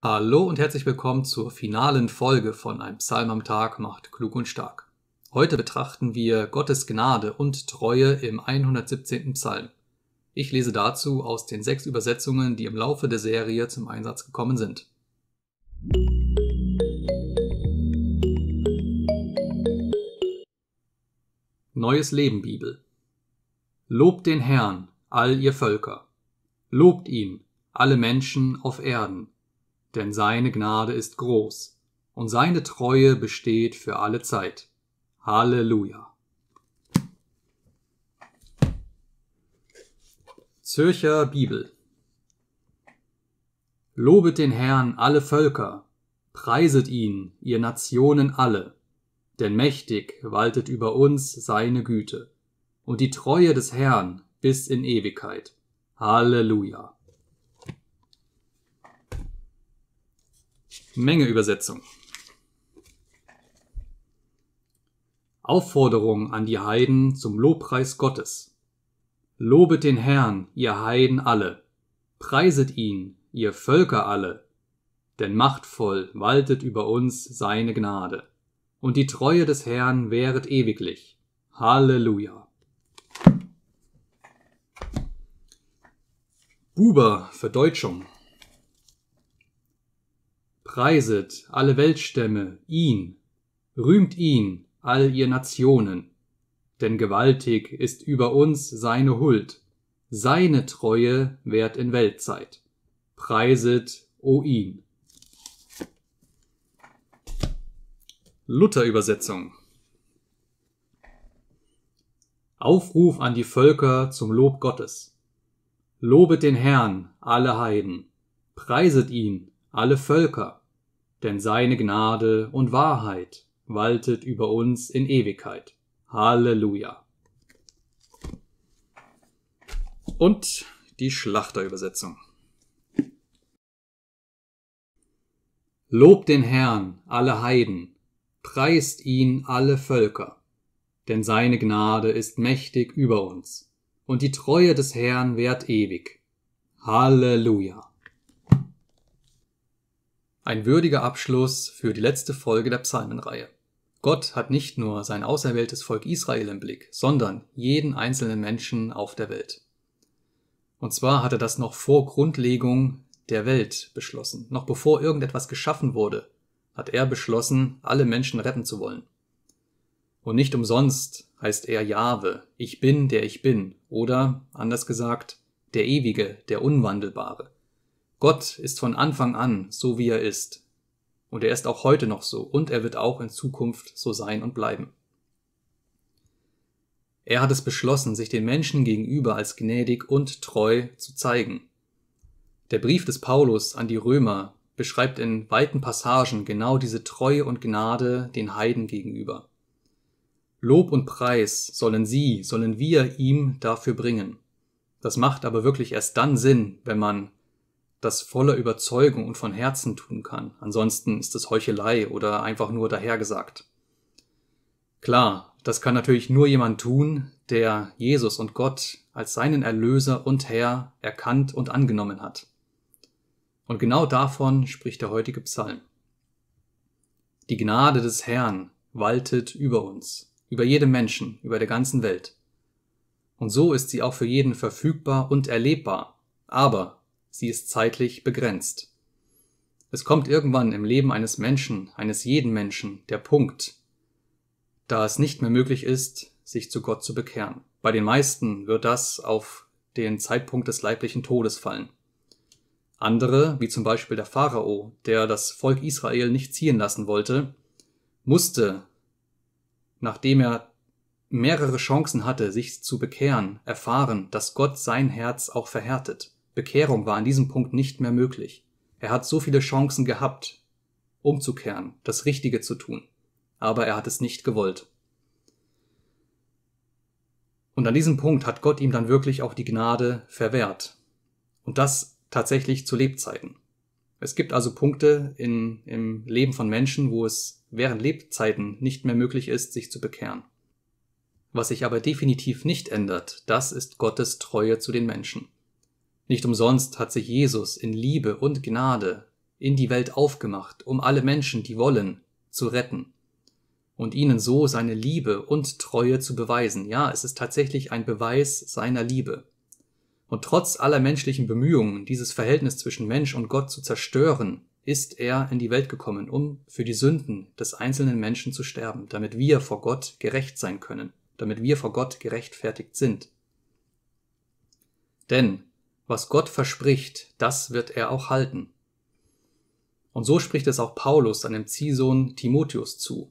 Hallo und herzlich willkommen zur finalen Folge von Ein Psalm am Tag macht klug und stark. Heute betrachten wir Gottes Gnade und Treue im 117. Psalm. Ich lese dazu aus den sechs Übersetzungen, die im Laufe der Serie zum Einsatz gekommen sind. Neues Leben Bibel. Lobt den Herrn, all ihr Völker. Lobt ihn, alle Menschen auf Erden denn seine Gnade ist groß und seine Treue besteht für alle Zeit. Halleluja. Zürcher Bibel Lobet den Herrn alle Völker, preiset ihn, ihr Nationen alle, denn mächtig waltet über uns seine Güte und die Treue des Herrn bis in Ewigkeit. Halleluja. Menge Übersetzung. Aufforderung an die Heiden zum Lobpreis Gottes. Lobet den Herrn, ihr Heiden alle, preiset ihn, ihr Völker alle, denn machtvoll waltet über uns seine Gnade, und die Treue des Herrn währet ewiglich. Halleluja. Buber, Verdeutschung. Preiset alle Weltstämme ihn, rühmt ihn all ihr Nationen. Denn gewaltig ist über uns seine Huld, seine Treue währt in Weltzeit. Preiset, o ihn. Luther-Übersetzung Aufruf an die Völker zum Lob Gottes. Lobet den Herrn, alle Heiden, preiset ihn, alle Völker, denn seine Gnade und Wahrheit waltet über uns in Ewigkeit. Halleluja. Und die Schlachterübersetzung. Lobt den Herrn, alle Heiden, preist ihn, alle Völker, denn seine Gnade ist mächtig über uns, und die Treue des Herrn währt ewig. Halleluja. Ein würdiger Abschluss für die letzte Folge der Psalmenreihe. Gott hat nicht nur sein auserwähltes Volk Israel im Blick, sondern jeden einzelnen Menschen auf der Welt. Und zwar hat er das noch vor Grundlegung der Welt beschlossen. Noch bevor irgendetwas geschaffen wurde, hat er beschlossen, alle Menschen retten zu wollen. Und nicht umsonst heißt er Jahwe, ich bin, der ich bin, oder anders gesagt, der Ewige, der Unwandelbare. Gott ist von Anfang an so, wie er ist. Und er ist auch heute noch so und er wird auch in Zukunft so sein und bleiben. Er hat es beschlossen, sich den Menschen gegenüber als gnädig und treu zu zeigen. Der Brief des Paulus an die Römer beschreibt in weiten Passagen genau diese Treue und Gnade den Heiden gegenüber. Lob und Preis sollen sie, sollen wir ihm dafür bringen. Das macht aber wirklich erst dann Sinn, wenn man das voller Überzeugung und von Herzen tun kann. Ansonsten ist es Heuchelei oder einfach nur dahergesagt. Klar, das kann natürlich nur jemand tun, der Jesus und Gott als seinen Erlöser und Herr erkannt und angenommen hat. Und genau davon spricht der heutige Psalm. Die Gnade des Herrn waltet über uns, über jedem Menschen, über der ganzen Welt. Und so ist sie auch für jeden verfügbar und erlebbar, aber Sie ist zeitlich begrenzt. Es kommt irgendwann im Leben eines Menschen, eines jeden Menschen, der Punkt, da es nicht mehr möglich ist, sich zu Gott zu bekehren. Bei den meisten wird das auf den Zeitpunkt des leiblichen Todes fallen. Andere, wie zum Beispiel der Pharao, der das Volk Israel nicht ziehen lassen wollte, musste, nachdem er mehrere Chancen hatte, sich zu bekehren, erfahren, dass Gott sein Herz auch verhärtet. Bekehrung war an diesem Punkt nicht mehr möglich. Er hat so viele Chancen gehabt, umzukehren, das Richtige zu tun, aber er hat es nicht gewollt. Und an diesem Punkt hat Gott ihm dann wirklich auch die Gnade verwehrt. Und das tatsächlich zu Lebzeiten. Es gibt also Punkte in, im Leben von Menschen, wo es während Lebzeiten nicht mehr möglich ist, sich zu bekehren. Was sich aber definitiv nicht ändert, das ist Gottes Treue zu den Menschen. Nicht umsonst hat sich Jesus in Liebe und Gnade in die Welt aufgemacht, um alle Menschen, die wollen, zu retten und ihnen so seine Liebe und Treue zu beweisen. Ja, es ist tatsächlich ein Beweis seiner Liebe. Und trotz aller menschlichen Bemühungen, dieses Verhältnis zwischen Mensch und Gott zu zerstören, ist er in die Welt gekommen, um für die Sünden des einzelnen Menschen zu sterben, damit wir vor Gott gerecht sein können, damit wir vor Gott gerechtfertigt sind. Denn was Gott verspricht, das wird er auch halten. Und so spricht es auch Paulus seinem Ziehsohn Timotheus zu.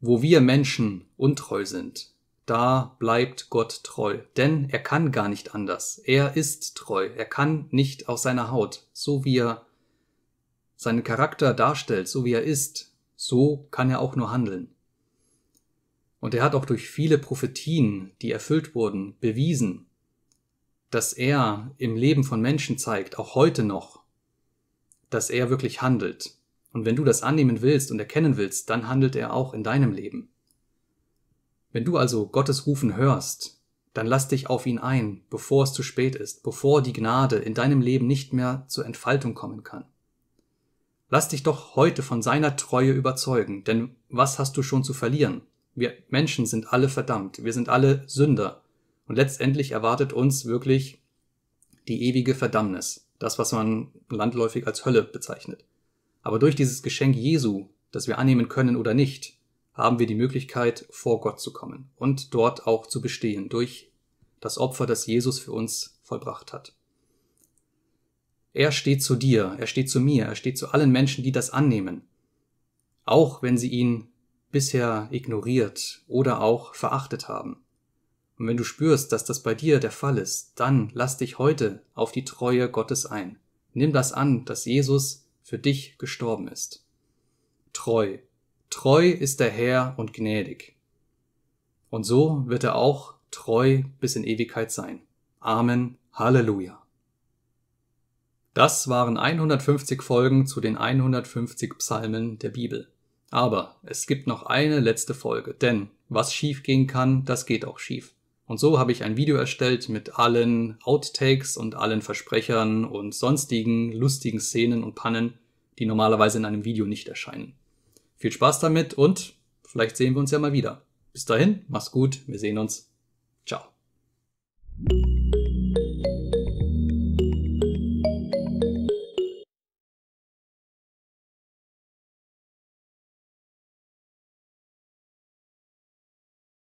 Wo wir Menschen untreu sind, da bleibt Gott treu, denn er kann gar nicht anders. Er ist treu, er kann nicht aus seiner Haut, so wie er seinen Charakter darstellt, so wie er ist, so kann er auch nur handeln. Und er hat auch durch viele Prophetien, die erfüllt wurden, bewiesen, dass er im Leben von Menschen zeigt, auch heute noch, dass er wirklich handelt. Und wenn du das annehmen willst und erkennen willst, dann handelt er auch in deinem Leben. Wenn du also Gottes Rufen hörst, dann lass dich auf ihn ein, bevor es zu spät ist, bevor die Gnade in deinem Leben nicht mehr zur Entfaltung kommen kann. Lass dich doch heute von seiner Treue überzeugen, denn was hast du schon zu verlieren? Wir Menschen sind alle verdammt, wir sind alle Sünder, und letztendlich erwartet uns wirklich die ewige Verdammnis, das, was man landläufig als Hölle bezeichnet. Aber durch dieses Geschenk Jesu, das wir annehmen können oder nicht, haben wir die Möglichkeit, vor Gott zu kommen und dort auch zu bestehen durch das Opfer, das Jesus für uns vollbracht hat. Er steht zu dir, er steht zu mir, er steht zu allen Menschen, die das annehmen, auch wenn sie ihn bisher ignoriert oder auch verachtet haben. Und wenn du spürst, dass das bei dir der Fall ist, dann lass dich heute auf die Treue Gottes ein. Nimm das an, dass Jesus für dich gestorben ist. Treu. Treu ist der Herr und gnädig. Und so wird er auch treu bis in Ewigkeit sein. Amen. Halleluja. Das waren 150 Folgen zu den 150 Psalmen der Bibel. Aber es gibt noch eine letzte Folge, denn was schief gehen kann, das geht auch schief. Und so habe ich ein Video erstellt mit allen Outtakes und allen Versprechern und sonstigen lustigen Szenen und Pannen, die normalerweise in einem Video nicht erscheinen. Viel Spaß damit und vielleicht sehen wir uns ja mal wieder. Bis dahin, mach's gut, wir sehen uns. Ciao.